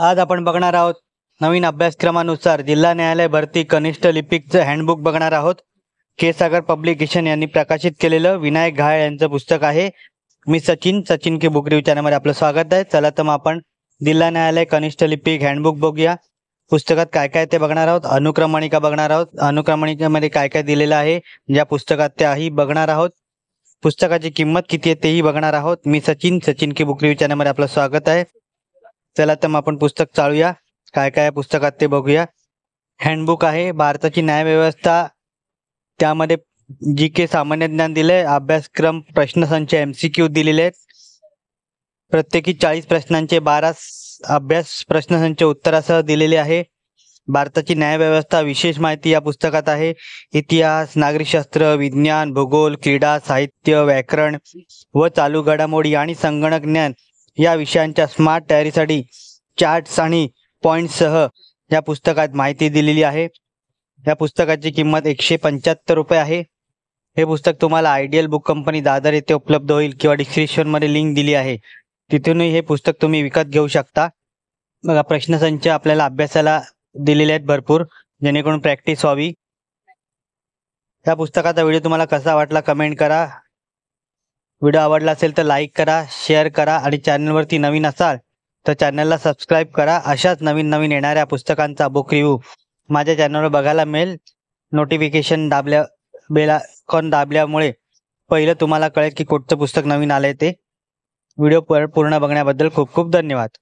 आज आपण बघणार आहोत नवीन अभ्यासक्रमानुसार जिल्हा न्यायालय भरती कनिष्ठ लिपिकचं हँडबुक बघणार आहोत केसागर पब्लिकेशन यांनी प्रकाशित केलेलं विनायक घाळ यांचं पुस्तक आहे मी सचिन सचिन के बुकरी चॅनलमध्ये आपलं स्वागत आहे चला तर मग आपण जिल्हा न्यायालय कनिष्ठ लिपिक हँडबुक बघूया पुस्तकात काय काय ते बघणार आहोत अनुक्रमणिका बघणार आहोत अनुक्रमणिकेमध्ये काय काय दिलेलं आहे ज्या पुस्तकात त्याही बघणार आहोत पुस्तकाची किंमत किती आहे तेही बघणार आहोत मी सचिन सचिन के बुकरी चॅनलमध्ये आपलं स्वागत आहे चला तर मग आपण पुस्तक चालूया काय काय पुस्तकात ते बघूया हँडबुक आहे भारताची न्यायव्यवस्था त्यामध्ये जी के सामान्य ज्ञान दिले अभ्यासक्रम प्रश्नसंच एम सी क्यू दिलेले आहेत प्रत्येकी चाळीस प्रश्नांचे बारा अभ्यास प्रश्नसंच उत्तरासह दिलेले आहे भारताची न्यायव्यवस्था विशेष माहिती या पुस्तकात आहे इतिहास नागरिकशास्त्र विज्ञान भूगोल क्रीडा साहित्य व्याकरण व चालू घडामोडी आणि संगणक ज्ञान या विषयांच्या स्मार्ट तयारीसाठी चार्ट्स आणि सह या पुस्तकात माहिती दिलेली आहे या पुस्तकाची किंमत एकशे पंच्याहत्तर रुपये आहे हे पुस्तक तुम्हाला आयडियल बुक कंपनी दादर येथे उपलब्ध होईल किंवा डिस्क्रिप्शनमध्ये लिंक दिली आहे तिथूनही हे पुस्तक तुम्ही विकत घेऊ शकता बघा प्रश्नसंच आपल्याला अभ्यासाला दिलेले आहेत भरपूर जेणेकरून प्रॅक्टिस व्हावी या पुस्तकाचा व्हिडिओ तुम्हाला कसा वाटला कमेंट करा व्हिडिओ आवडला असेल तर लाईक करा शेअर करा आणि चॅनलवरती नवीन असाल तर चॅनलला सबस्क्राईब करा अशाच नवीन नवीन येणाऱ्या पुस्तकांचा बुक रिव्ह्यू माझ्या चॅनलवर बघायला मिळेल नोटिफिकेशन दाबल्या बेला कॉन दाबल्यामुळे पहिलं तुम्हाला कळेल की कुठचं पुस्तक नवीन आलं आहे ते व्हिडिओ पूर्ण बघण्याबद्दल खूप खूप धन्यवाद